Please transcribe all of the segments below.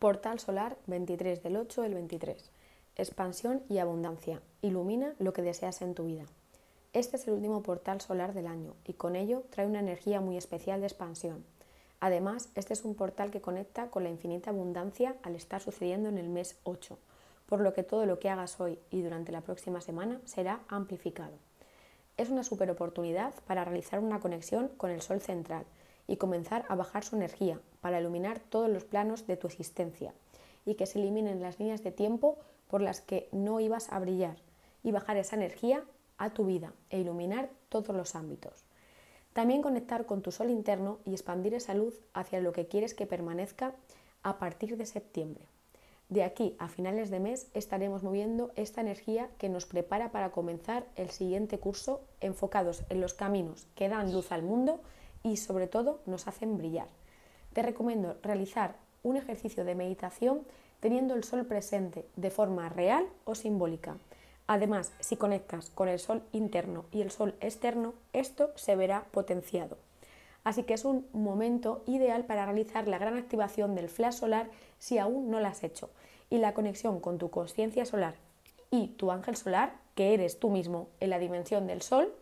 Portal solar 23 del 8 del 23. Expansión y abundancia. Ilumina lo que deseas en tu vida. Este es el último portal solar del año y con ello trae una energía muy especial de expansión. Además, este es un portal que conecta con la infinita abundancia al estar sucediendo en el mes 8, por lo que todo lo que hagas hoy y durante la próxima semana será amplificado. Es una super oportunidad para realizar una conexión con el Sol central, y comenzar a bajar su energía para iluminar todos los planos de tu existencia y que se eliminen las líneas de tiempo por las que no ibas a brillar y bajar esa energía a tu vida e iluminar todos los ámbitos. También conectar con tu sol interno y expandir esa luz hacia lo que quieres que permanezca a partir de septiembre. De aquí a finales de mes estaremos moviendo esta energía que nos prepara para comenzar el siguiente curso enfocados en los caminos que dan luz al mundo y sobre todo nos hacen brillar. Te recomiendo realizar un ejercicio de meditación teniendo el sol presente de forma real o simbólica. Además, si conectas con el sol interno y el sol externo, esto se verá potenciado. Así que es un momento ideal para realizar la gran activación del flash solar si aún no la has hecho y la conexión con tu conciencia solar y tu ángel solar, que eres tú mismo en la dimensión del sol,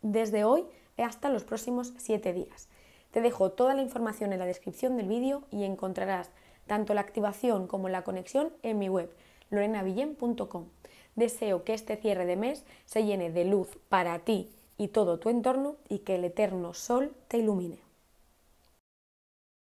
desde hoy hasta los próximos 7 días. Te dejo toda la información en la descripción del vídeo y encontrarás tanto la activación como la conexión en mi web lorenavillén.com. Deseo que este cierre de mes se llene de luz para ti y todo tu entorno y que el eterno sol te ilumine.